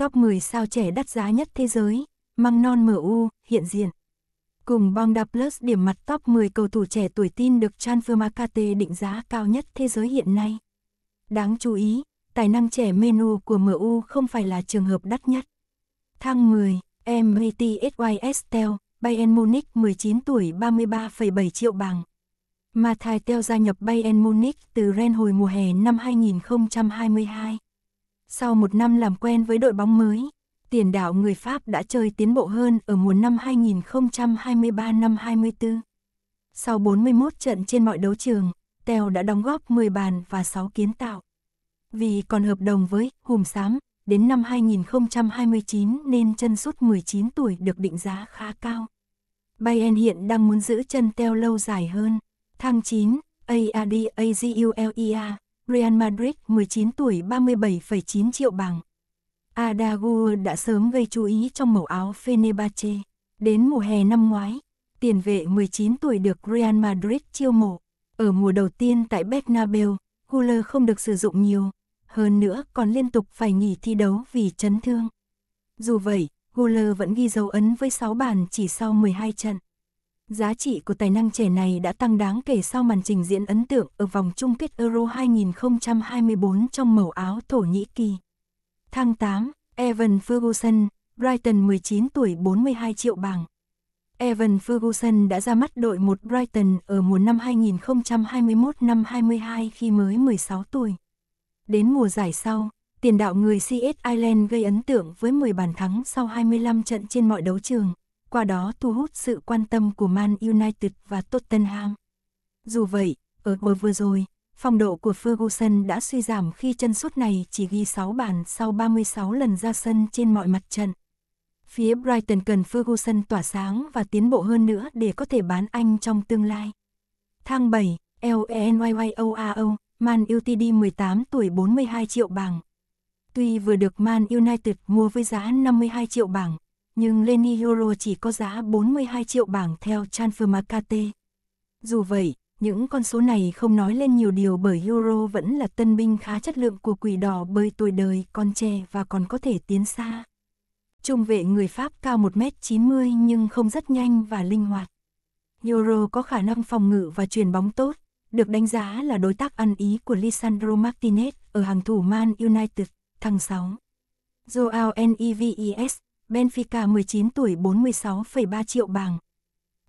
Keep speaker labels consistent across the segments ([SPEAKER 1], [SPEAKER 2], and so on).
[SPEAKER 1] Top 10 sao trẻ đắt giá nhất thế giới, măng non MU, hiện diện. Cùng Bangda Plus điểm mặt top 10 cầu thủ trẻ tuổi tin được Transfer Markate định giá cao nhất thế giới hiện nay. Đáng chú ý, tài năng trẻ menu của MU không phải là trường hợp đắt nhất. Thang 10, MATSY Estel, Bayern Munich 19 tuổi 33,7 triệu bảng. Mathai Teo gia nhập Bayern Munich từ Ren hồi mùa hè năm 2022. Sau một năm làm quen với đội bóng mới, tiền đạo người Pháp đã chơi tiến bộ hơn ở mùa năm 2023 năm 24. Sau 41 trận trên mọi đấu trường, Teo đã đóng góp 10 bàn và 6 kiến tạo. Vì còn hợp đồng với Hùm Xám, đến năm 2029 nên chân sút 19 tuổi được định giá khá cao. Bayern hiện đang muốn giữ chân Teo lâu dài hơn. Thăng 9, AAD A. Real Madrid 19 tuổi 37,9 triệu bảng. Adagur đã sớm gây chú ý trong màu áo Fenerbahce. Đến mùa hè năm ngoái, tiền vệ 19 tuổi được Real Madrid chiêu mộ. Ở mùa đầu tiên tại Bernabeu, Guler không được sử dụng nhiều, hơn nữa còn liên tục phải nghỉ thi đấu vì chấn thương. Dù vậy, Guler vẫn ghi dấu ấn với 6 bàn chỉ sau 12 trận giá trị của tài năng trẻ này đã tăng đáng kể sau màn trình diễn ấn tượng ở vòng chung kết Euro 2024 trong màu áo Thổ Nhĩ Kỳ. Tháng 8, Evan Ferguson, Brighton 19 tuổi 42 triệu bảng. Evan Ferguson đã ra mắt đội một Brighton ở mùa năm 2021 năm 22 khi mới 16 tuổi. Đến mùa giải sau, tiền đạo người CS Ireland gây ấn tượng với 10 bàn thắng sau 25 trận trên mọi đấu trường qua đó thu hút sự quan tâm của Man United và Tottenham. Dù vậy, ở mùa vừa rồi, phong độ của Ferguson đã suy giảm khi chân sút này chỉ ghi 6 bàn sau 36 lần ra sân trên mọi mặt trận. Phía Brighton cần Ferguson tỏa sáng và tiến bộ hơn nữa để có thể bán anh trong tương lai. Thang 7, LENYYOAO, Man Utd 18 tuổi 42 triệu bảng. Tuy vừa được Man United mua với giá 52 triệu bảng, nhưng Leni Euro chỉ có giá 42 triệu bảng theo Transfermarkt. Dù vậy, những con số này không nói lên nhiều điều bởi Euro vẫn là tân binh khá chất lượng của quỷ đỏ bơi tuổi đời con trẻ và còn có thể tiến xa. Trung vệ người Pháp cao 1m90 nhưng không rất nhanh và linh hoạt. Euro có khả năng phòng ngự và chuyển bóng tốt, được đánh giá là đối tác ăn ý của Lisandro Martinez ở hàng thủ Man United, thằng 6. Joao Neves Benfica 19 tuổi 46,3 triệu bảng.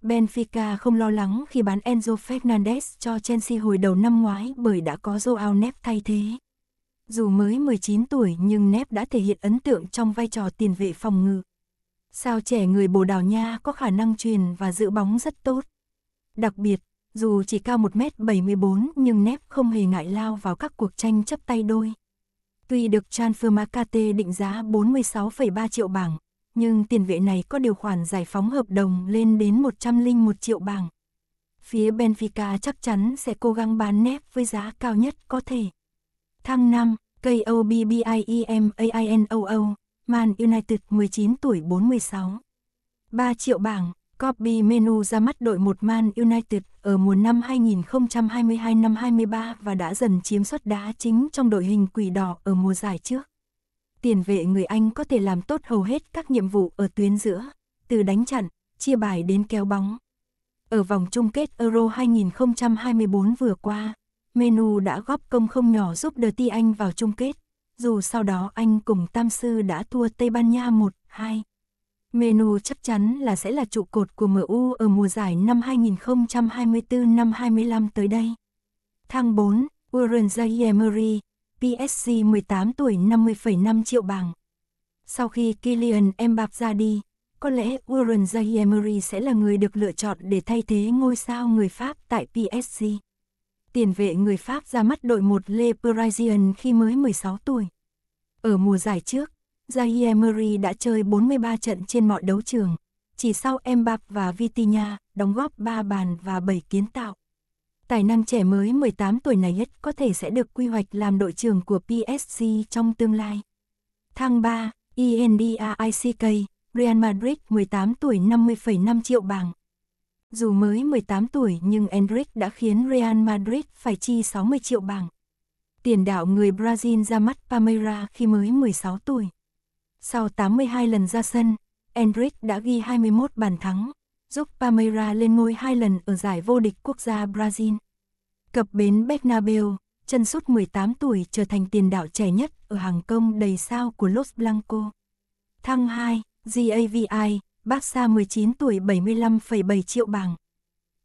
[SPEAKER 1] Benfica không lo lắng khi bán Enzo Fernandez cho Chelsea hồi đầu năm ngoái bởi đã có Joao Nep thay thế. Dù mới 19 tuổi nhưng Nep đã thể hiện ấn tượng trong vai trò tiền vệ phòng ngự. Sao trẻ người Bồ Đào Nha có khả năng truyền và giữ bóng rất tốt. Đặc biệt, dù chỉ cao 1m74 nhưng Nep không hề ngại lao vào các cuộc tranh chấp tay đôi. Tuy được Transfermarkt định giá 46,3 triệu bảng, nhưng tiền vệ này có điều khoản giải phóng hợp đồng lên đến 101 triệu bảng. Phía Benfica chắc chắn sẽ cố gắng bán nép với giá cao nhất có thể. Tháng 5, KOBBIEMAINOO, Man United 19 tuổi 46. 3 triệu bảng, Copy Menu ra mắt đội một Man United ở mùa năm 2022 23 và đã dần chiếm suất đá chính trong đội hình quỷ đỏ ở mùa giải trước tiền vệ người Anh có thể làm tốt hầu hết các nhiệm vụ ở tuyến giữa, từ đánh chặn, chia bài đến kéo bóng. Ở vòng chung kết Euro 2024 vừa qua, Menu đã góp công không nhỏ giúp The T Anh vào chung kết, dù sau đó anh cùng Tam Sư đã thua Tây Ban Nha 1-2. Menu chắc chắn là sẽ là trụ cột của MU ở mùa giải năm 2024-25 tới đây. Thang 4, Warren Zaire PSG 18 tuổi 50,5 triệu bảng. Sau khi Kylian Mbappé ra đi, có lẽ Warren Zahi sẽ là người được lựa chọn để thay thế ngôi sao người Pháp tại PSG. Tiền vệ người Pháp ra mắt đội một Le Parisien khi mới 16 tuổi. Ở mùa giải trước, Zahi đã chơi 43 trận trên mọi đấu trường, chỉ sau Mbappé và Vitinha, đóng góp 3 bàn và 7 kiến tạo tài năng trẻ mới 18 tuổi này nhất có thể sẽ được quy hoạch làm đội trưởng của PSG trong tương lai. Tháng 3, e INDAICK, Real Madrid 18 tuổi 50,5 triệu bảng. Dù mới 18 tuổi nhưng Endrick đã khiến Real Madrid phải chi 60 triệu bảng. Tiền đạo người Brazil ra mắt Palmeira khi mới 16 tuổi. Sau 82 lần ra sân, Endrick đã ghi 21 bàn thắng giúp Palmeiras lên ngôi hai lần ở giải vô địch quốc gia Brazil. Cập bến Bernabeu, chân sút 18 tuổi trở thành tiền đạo trẻ nhất ở hàng công đầy sao của Los Blanco. Thăng 2, GAVI, Barca 19 tuổi 75,7 triệu bảng.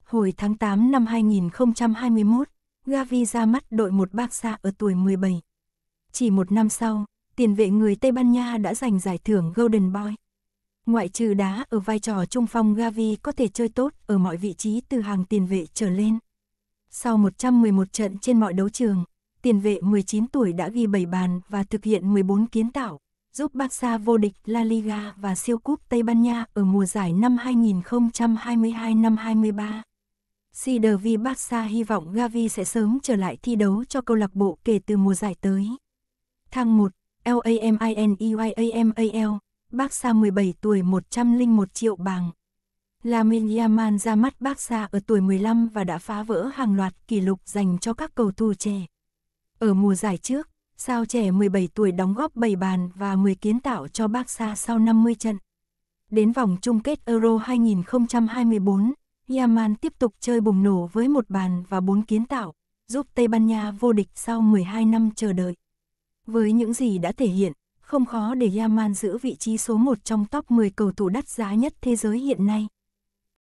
[SPEAKER 1] Hồi tháng 8 năm 2021, Gavi ra mắt đội một Barca ở tuổi 17. Chỉ một năm sau, tiền vệ người Tây Ban Nha đã giành giải thưởng Golden Boy ngoại trừ đá ở vai trò trung phong Gavi có thể chơi tốt ở mọi vị trí từ hàng tiền vệ trở lên. Sau 111 trận trên mọi đấu trường, tiền vệ 19 tuổi đã ghi 7 bàn và thực hiện 14 kiến tạo, giúp Barca vô địch La Liga và siêu cúp Tây Ban Nha ở mùa giải năm 2022 năm 23. CDV Barca hy vọng Gavi sẽ sớm trở lại thi đấu cho câu lạc bộ kể từ mùa giải tới. Thang 1, LAMINEYAMAL Bác xa 17 tuổi 101 triệu bảng. Lamin Yaman ra mắt Bác xa ở tuổi 15 và đã phá vỡ hàng loạt kỷ lục dành cho các cầu thủ trẻ. Ở mùa giải trước, sao trẻ 17 tuổi đóng góp 7 bàn và 10 kiến tạo cho Bác xa sau 50 trận. Đến vòng chung kết Euro 2024, Yaman tiếp tục chơi bùng nổ với một bàn và 4 kiến tạo, giúp Tây Ban Nha vô địch sau 12 năm chờ đợi. Với những gì đã thể hiện, không khó để Yaman giữ vị trí số 1 trong top 10 cầu thủ đắt giá nhất thế giới hiện nay.